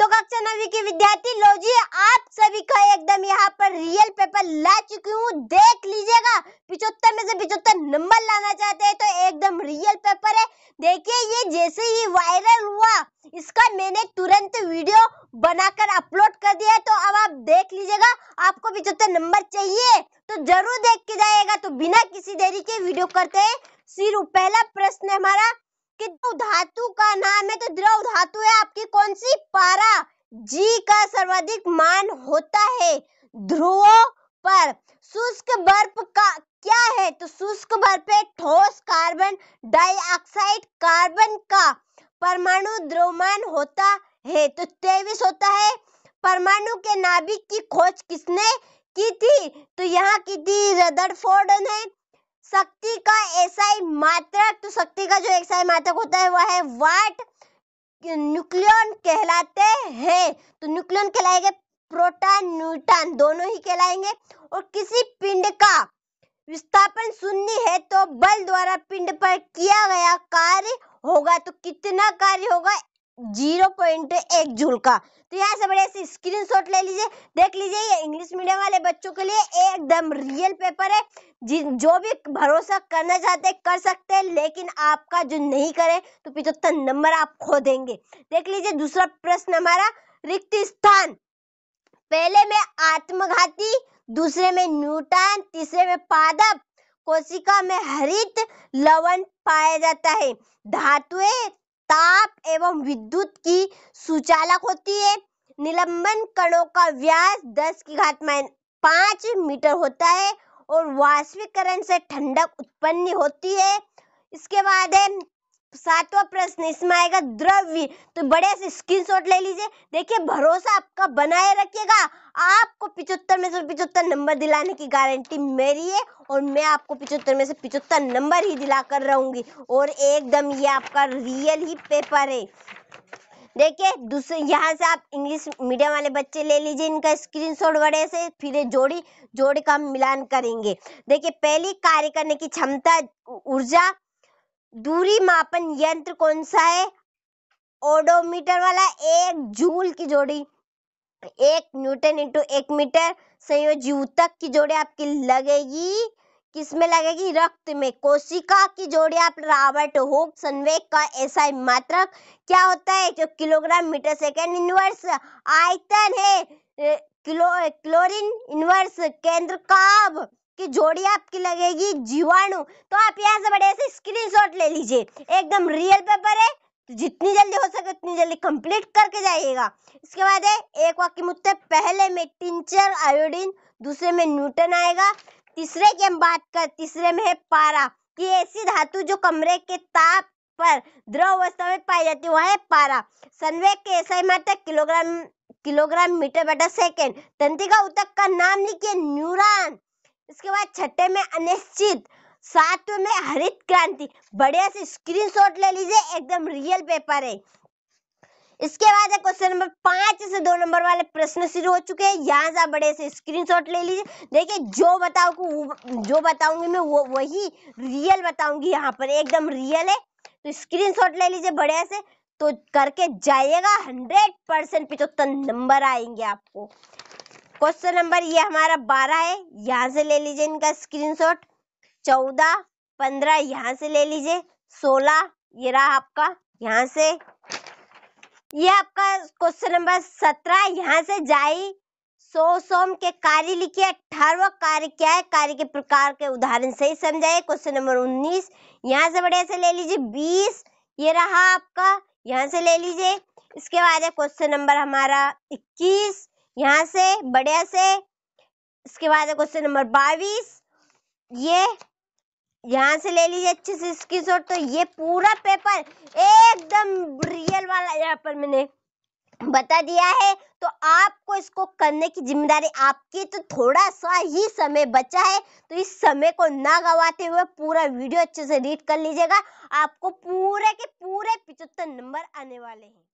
तो कक्षा नवी के विद्यार्थी लो जी आप सभी का एकदम यहाँ पर रियल पेपर ला चुकी हूँ देख लीजिएगा पिछहत्तर में से पिछहत्तर नंबर लाना चाहते हैं तो एकदम रियल पेपर है देखिए ये जैसे ही वायरल हुआ इसका मैंने तुरंत वीडियो बनाकर अपलोड कर दिया है तो अब आप देख लीजिएगा आपको पिछहत्तर नंबर चाहिए तो जरूर देख के जाएगा तो बिना किसी देरी के वीडियो करते है सिर्फ पहला प्रश्न हमारा किंतु धातु का नाम है तो द्रव धातु है आपकी कौन सी पारा जी का सर्वाधिक मान होता है ध्रुवो पर शुष्क बर्फ का क्या है तो शुष्क बर्फ है ठोस कार्बन डाइऑक्साइड कार्बन का परमाणु द्रव्यमान होता है तो तेईस होता है परमाणु के नाभिक की खोज किसने की थी तो यहाँ की थी रदरफोर्ड ने शक्ति का एसआई मात्रक तो शक्ति का जो एसआई मात्रक होता है वह है वाट न्यूक्लियन कहलाते हैं तो न्यूक्लियन कहलाएंगे प्रोटॉन न्यूट्रॉन दोनों ही कहलाएंगे और किसी पिंड का विस्थापन शून्य है तो बल द्वारा पिंड पर किया गया कार्य होगा तो कितना कार्य होगा जीरो पॉइंट एक जूल का तो यहाँ से बड़े ऐसे स्क्रीन शॉट ले लीजिए देख लीजिए ये इंग्लिश मीडियम वाले बच्चों के लिए एकदम रियल पेपर है जी जो भी भरोसा करना चाहते हैं कर सकते हैं लेकिन आपका जो नहीं करे तो पिछहत्तर नंबर आप खो देंगे देख लीजिए दूसरा प्रश्न हमारा रिक्त स्थान पहले में आत्मघाती दूसरे में न्यूटन तीसरे में पादप कोशिका में हरित लवण पाया जाता है धातुएं ताप एवं विद्युत की सुचालक होती है निलंबन कणों का व्यास 10 की घात माइन पाँच मीटर होता है और वाष्पीकरण से ठंडक उत्पन्न होती है इसके बाद है सातवा प्रश्न इसमें आएगा द्रव्य तो बड़े से स्क्रीनशॉट ले लीजिए देखिए भरोसा आपका बनाए रखिएगा आपको पिछहत्तर में से पिछहत्तर नंबर दिलाने की गारंटी मेरी है और मैं आपको पिछहत्तर में से पिछहत्तर नंबर ही दिला कर रहूंगी और एकदम ये आपका रियल ही पेपर है देखिए दूसरे यहाँ से आप इंग्लिश मीडियम वाले बच्चे ले लीजिए इनका स्क्रीनशॉट बड़े से फिर जोड़ी जोड़ी का मिलान करेंगे देखिए पहली कार्य करने की क्षमता ऊर्जा दूरी मापन यंत्र कौन सा है ओडोमीटर वाला एक जूल की जोड़ी एक न्यूटन इंटू एक मीटर संयोजूतक की जोड़ी आपकी लगेगी किसमें लगेगी रक्त में कोशिका की जोड़ी आप रॉबर्ट होक संवेग का ऐसा मात्रक क्या होता है जो किलोग्राम मीटर सेकेंड इनवर्स आयतन है किलो क्लोरीन इनवर्स केंद्र काब की जोड़ी आपकी लगेगी जीवाणु तो आप यहाँ से बड़े से स्क्रीनशॉट ले लीजिए एकदम रियल पेपर है तो जितनी जल्दी हो सके उतनी जल्दी कंप्लीट करके जाइएगा इसके बाद है एक वाक्य मुद्दे पहले में टिंचर आयोडीन दूसरे में न्यूटन आएगा तीसरे की हम बात कर तीसरे में है पारा कि ऐसी धातु जो कमरे के ताप पर द्रव अवस्था में पाई जाती है वह है पारा संवेग के ऐसा मात्रा किलोग्राम किलोग्राम मीटर बटा सेकेंड तंत्रिका उतक का नाम लिखिए न्यूरान इसके बाद छठे में अनिश्चित सातवें में हरित क्रांति बढ़िया से स्क्रीनशॉट ले लीजिए एकदम रियल पेपर है इसके बाद है क्वेश्चन नंबर पांच से दो नंबर वाले प्रश्न शुरू हो चुके हैं यहाँ से बड़े से स्क्रीनशॉट ले लीजिए देखिए जो बताऊँ जो बताऊंगी मैं वो वही रियल बताऊंगी यहाँ पर एकदम रियल है तो स्क्रीनशॉट ले लीजिए बढ़िया से तो करके जाइएगा हंड्रेड परसेंट पिचहत्तर नंबर आएंगे आपको क्वेश्चन नंबर ये हमारा बारह है यहाँ से ले लीजिए इनका स्क्रीनशॉट चौदह पंद्रह यहाँ से ले लीजिए सोलह ये रहा आपका यहाँ से ये आपका क्वेश्चन नंबर सत्रह यहाँ से जाई सो सोम के कार्य लिखिए अठारवा कार्य क्या है कार्य के प्रकार के उदाहरण से ही समझाइए क्वेश्चन नंबर उन्नीस यहाँ से बढ़िया से ले लीजिए बीस ये रहा आपका यहाँ से ले लीजिए इसके बाद है क्वेश्चन नंबर हमारा इक्कीस यहाँ से बढ़िया से इसके बाद है क्वेश्चन नंबर बाईस ये यहाँ से ले लीजिए अच्छे से स्क्रीनशॉट तो ये पूरा पेपर एकदम रियल वाला यहाँ पर मैंने बता दिया है तो आपको इसको करने की जिम्मेदारी आपकी तो थोड़ा सा ही समय बचा है तो इस समय को ना गवाते हुए पूरा वीडियो अच्छे से रीड कर लीजिएगा आपको पूरे के पूरे पिचहत्तर नंबर आने वाले हैं